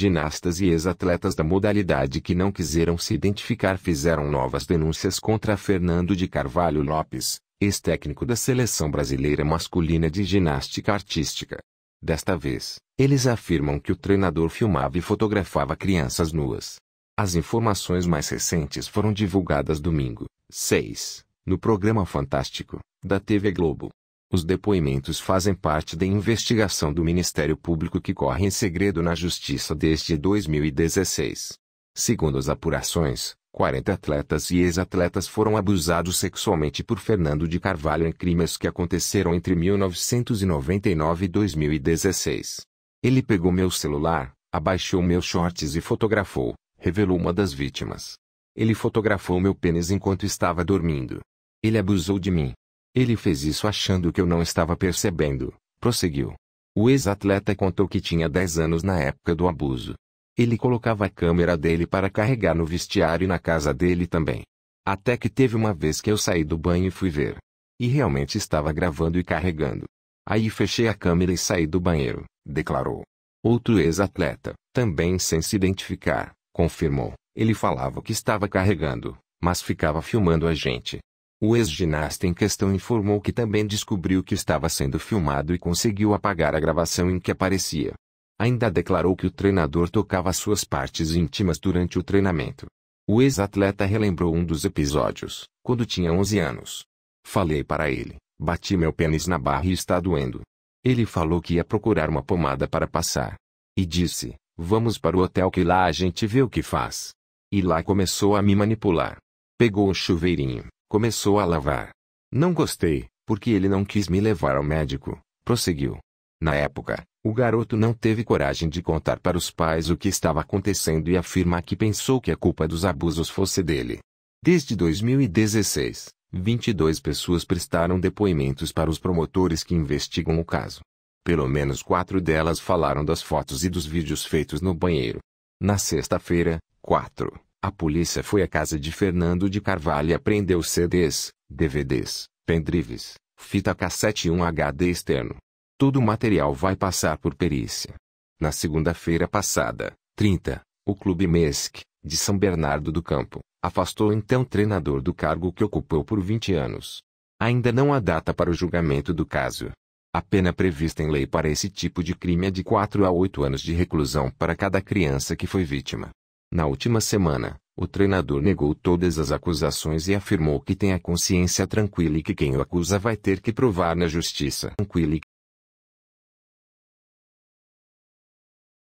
ginastas e ex-atletas da modalidade que não quiseram se identificar fizeram novas denúncias contra Fernando de Carvalho Lopes, ex-técnico da seleção brasileira masculina de ginástica artística. Desta vez, eles afirmam que o treinador filmava e fotografava crianças nuas. As informações mais recentes foram divulgadas domingo, 6, no programa Fantástico, da TV Globo. Os depoimentos fazem parte da investigação do Ministério Público que corre em segredo na Justiça desde 2016. Segundo as apurações, 40 atletas e ex-atletas foram abusados sexualmente por Fernando de Carvalho em crimes que aconteceram entre 1999 e 2016. Ele pegou meu celular, abaixou meus shorts e fotografou, revelou uma das vítimas. Ele fotografou meu pênis enquanto estava dormindo. Ele abusou de mim. Ele fez isso achando que eu não estava percebendo, prosseguiu. O ex-atleta contou que tinha 10 anos na época do abuso. Ele colocava a câmera dele para carregar no vestiário e na casa dele também. Até que teve uma vez que eu saí do banho e fui ver. E realmente estava gravando e carregando. Aí fechei a câmera e saí do banheiro, declarou. Outro ex-atleta, também sem se identificar, confirmou. Ele falava que estava carregando, mas ficava filmando a gente. O ex-ginasta em questão informou que também descobriu que estava sendo filmado e conseguiu apagar a gravação em que aparecia. Ainda declarou que o treinador tocava suas partes íntimas durante o treinamento. O ex-atleta relembrou um dos episódios, quando tinha 11 anos. Falei para ele, bati meu pênis na barra e está doendo. Ele falou que ia procurar uma pomada para passar. E disse, vamos para o hotel que lá a gente vê o que faz. E lá começou a me manipular. Pegou o um chuveirinho, Começou a lavar. Não gostei, porque ele não quis me levar ao médico, prosseguiu. Na época, o garoto não teve coragem de contar para os pais o que estava acontecendo e afirma que pensou que a culpa dos abusos fosse dele. Desde 2016, 22 pessoas prestaram depoimentos para os promotores que investigam o caso. Pelo menos quatro delas falaram das fotos e dos vídeos feitos no banheiro. Na sexta-feira, quatro a polícia foi à casa de Fernando de Carvalho e apreendeu CDs, DVDs, pendrives, fita cassete e um HD externo. Todo o material vai passar por perícia. Na segunda-feira passada, 30, o Clube MESC, de São Bernardo do Campo, afastou então treinador do cargo que ocupou por 20 anos. Ainda não há data para o julgamento do caso. A pena prevista em lei para esse tipo de crime é de 4 a 8 anos de reclusão para cada criança que foi vítima. Na última semana, o treinador negou todas as acusações e afirmou que tem a consciência tranquila e que quem o acusa vai ter que provar na justiça. Tranquila